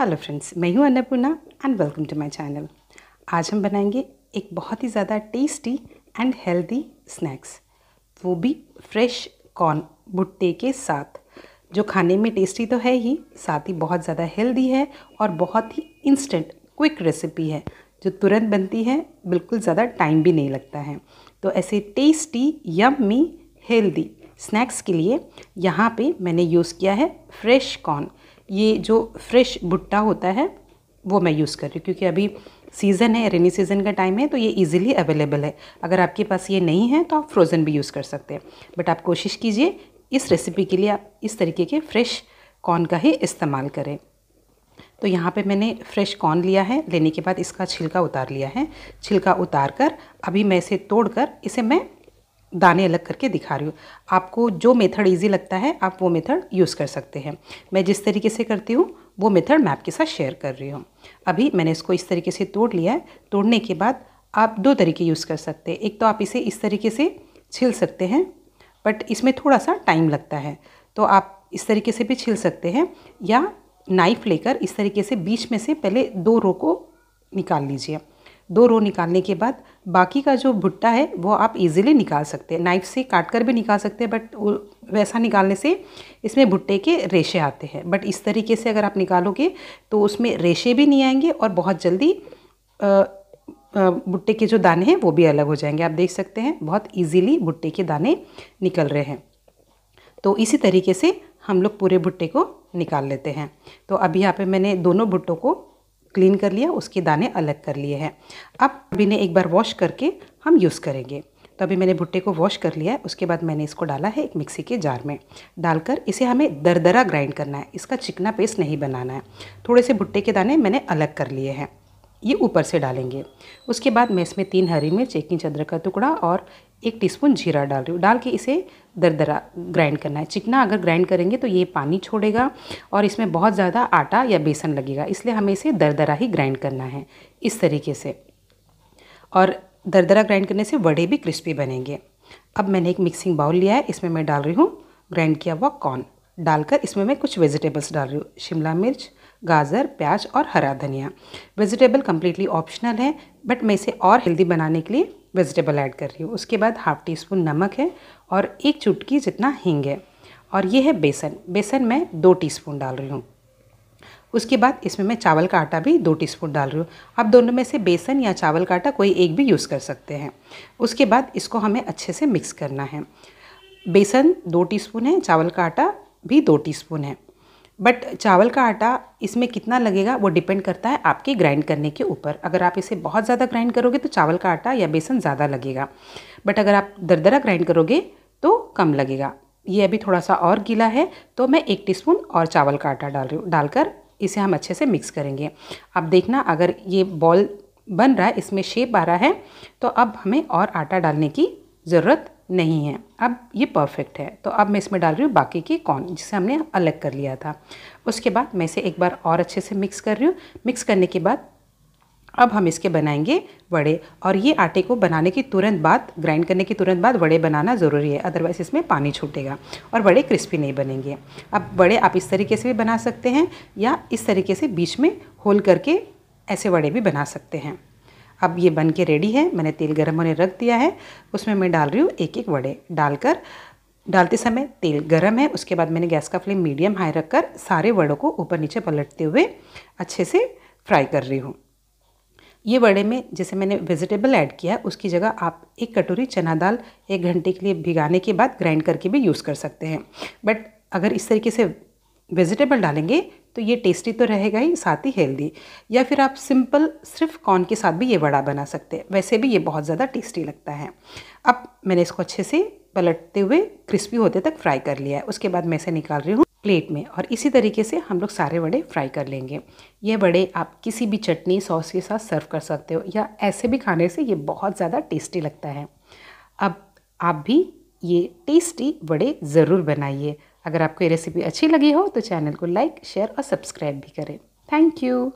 hello friends मैं हूं Annapurna and welcome to my channel आज हम बनाएंगे एक बहुत ही ज़्यादा टेस्टी एंड हेल्दी स्नैक्स वो भी फ्रेश कॉर्न भुट्टे के साथ जो खाने में टेस्टी तो है ही साथ ही बहुत ज़्यादा हेल्दी है और बहुत ही इंस्टेंट क्विक रेसिपी है जो तुरंत बनती है बिल्कुल ज़्यादा टाइम भी नहीं लगता है तो ऐसे टेस्टी यम हेल्दी स्नैक्स के लिए यहाँ पे मैंने यूज़ किया है फ्रेश कॉर्न ये जो फ्रेश भुट्टा होता है वो मैं यूज़ कर रही हूँ क्योंकि अभी सीज़न है रेनी सीज़न का टाइम है तो ये इजीली अवेलेबल है अगर आपके पास ये नहीं है तो आप फ्रोज़न भी यूज़ कर सकते हैं बट आप कोशिश कीजिए इस रेसिपी के लिए आप इस तरीके के फ्रेश कॉर्न का ही इस्तेमाल करें तो यहाँ पे मैंने फ्रेश कॉर्न लिया है लेने के बाद इसका छिलका उतार लिया है छिलका उतार कर अभी मैं इसे तोड़ कर इसे मैं दाने अलग करके दिखा रही हूँ आपको जो मेथड इजी लगता है आप वो मेथड यूज़ कर सकते हैं मैं जिस तरीके से करती हूँ वो मेथड मैं आपके साथ शेयर कर रही हूँ अभी मैंने इसको इस तरीके से तोड़ लिया है तोड़ने के बाद आप दो तरीके यूज़ कर सकते हैं एक तो आप इसे इस तरीके से छिल सकते हैं बट इसमें थोड़ा सा टाइम लगता है तो आप इस तरीके से भी छिल सकते हैं या नाइफ़ लेकर इस तरीके से बीच में से पहले दो रो को निकाल लीजिए दो रो निकालने के बाद बाकी का जो भुट्टा है वो आप इजीली निकाल सकते हैं नाइफ से काट कर भी निकाल सकते हैं बट वैसा निकालने से इसमें भुट्टे के रेशे आते हैं बट इस तरीके से अगर आप निकालोगे तो उसमें रेशे भी नहीं आएंगे और बहुत जल्दी भुट्टे के जो दाने हैं वो भी अलग हो जाएंगे आप देख सकते हैं बहुत ईजीली भुट्टे के दाने निकल रहे हैं तो इसी तरीके से हम लोग पूरे भुट्टे को निकाल लेते हैं तो अभी यहाँ पे मैंने दोनों भुट्टों को क्लीन कर लिया उसके दाने अलग कर लिए हैं अब अभी ने एक बार वॉश करके हम यूज़ करेंगे तो अभी मैंने भुट्टे को वॉश कर लिया है उसके बाद मैंने इसको डाला है एक मिक्सी के जार में डालकर इसे हमें दरदरा ग्राइंड करना है इसका चिकना पेस्ट नहीं बनाना है थोड़े से भुट्टे के दाने मैंने अलग कर लिए हैं ये ऊपर से डालेंगे उसके बाद मैं इसमें तीन हरी मिर्च एक इंच अदरक का टुकड़ा और एक टीस्पून जीरा डाल रही हूँ डाल के इसे दरदरा ग्राइंड करना है चिकना अगर ग्राइंड करेंगे तो ये पानी छोड़ेगा और इसमें बहुत ज़्यादा आटा या बेसन लगेगा इसलिए हमें इसे दरदरा ही ग्राइंड करना है इस तरीके से और दरदरा ग्राइंड करने से वड़े भी क्रिस्पी बनेंगे अब मैंने एक मिक्सिंग बाउल लिया है इसमें मैं डाल रही हूँ ग्राइंड किया हुआ कॉर्न डालकर इसमें मैं कुछ वेजिटेबल्स डाल रही हूँ शिमला मिर्च गाजर प्याज और हरा धनिया वेजिटेबल कम्प्लीटली ऑप्शनल है बट मैं इसे और हेल्दी बनाने के लिए वेजिटेबल ऐड कर रही हूँ उसके बाद हाफ़ टी स्पून नमक है और एक चुटकी जितना हींग है और ये है बेसन बेसन मैं दो टीस्पून डाल रही हूँ उसके बाद इसमें मैं चावल का आटा भी दो टीस्पून डाल रही हूँ आप दोनों में से बेसन या चावल का आटा कोई एक भी यूज़ कर सकते हैं उसके बाद इसको हमें अच्छे से मिक्स करना है बेसन दो टीस्पून है चावल का आटा भी दो टीस्पून है बट चावल का आटा इसमें कितना लगेगा वो डिपेंड करता है आपके ग्राइंड करने के ऊपर अगर आप इसे बहुत ज़्यादा ग्राइंड करोगे तो चावल का आटा या बेसन ज़्यादा लगेगा बट अगर आप दरदरा ग्राइंड करोगे तो कम लगेगा ये अभी थोड़ा सा और गीला है तो मैं एक टीस्पून और चावल का आटा डाल रही हूँ डालकर इसे हम अच्छे से मिक्स करेंगे अब देखना अगर ये बॉल बन रहा है इसमें शेप आ रहा है तो अब हमें और आटा डालने की ज़रूरत नहीं है अब ये परफेक्ट है तो अब मैं इसमें डाल रही हूँ बाकी की कॉर्न जिसे हमने अलग कर लिया था उसके बाद मैं इसे एक बार और अच्छे से मिक्स कर रही हूँ मिक्स करने के बाद अब हम इसके बनाएंगे वड़े और ये आटे को बनाने के तुरंत बाद ग्राइंड करने के तुरंत बाद वड़े बनाना ज़रूरी है अदरवाइज़ इसमें पानी छूटेगा और वड़े क्रिस्पी नहीं बनेंगे अब वड़े आप इस तरीके से भी बना सकते हैं या इस तरीके से बीच में होल करके ऐसे वड़े भी बना सकते हैं अब ये बन के रेडी है मैंने तेल गर्म होने रख दिया है उसमें मैं डाल रही हूँ एक एक वड़े डालकर डालते समय तेल गर्म है उसके बाद मैंने गैस का फ्लेम मीडियम हाई रखकर सारे वड़ों को ऊपर नीचे पलटते हुए अच्छे से फ्राई कर रही हूँ ये वड़े में जैसे मैंने वेजिटेबल ऐड किया है उसकी जगह आप एक कटोरी चना दाल एक घंटे के लिए भिगाने के बाद ग्राइंड करके भी यूज़ कर सकते हैं बट अगर इस तरीके से वेजिटेबल डालेंगे तो ये टेस्टी तो रहेगा ही साथ ही हेल्दी या फिर आप सिंपल सिर्फ कॉर्न के साथ भी ये वड़ा बना सकते हैं वैसे भी ये बहुत ज़्यादा टेस्टी लगता है अब मैंने इसको अच्छे से पलटते हुए क्रिस्पी होते तक फ्राई कर लिया है उसके बाद मैं इसे निकाल रही हूँ प्लेट में और इसी तरीके से हम लोग सारे वड़े फ्राई कर लेंगे ये वड़े आप किसी भी चटनी सॉस के साथ सर्व कर सकते हो या ऐसे भी खाने से ये बहुत ज़्यादा टेस्टी लगता है अब आप भी ये टेस्टी वड़े ज़रूर बनाइए अगर आपको ये रेसिपी अच्छी लगी हो तो चैनल को लाइक शेयर और सब्सक्राइब भी करें थैंक यू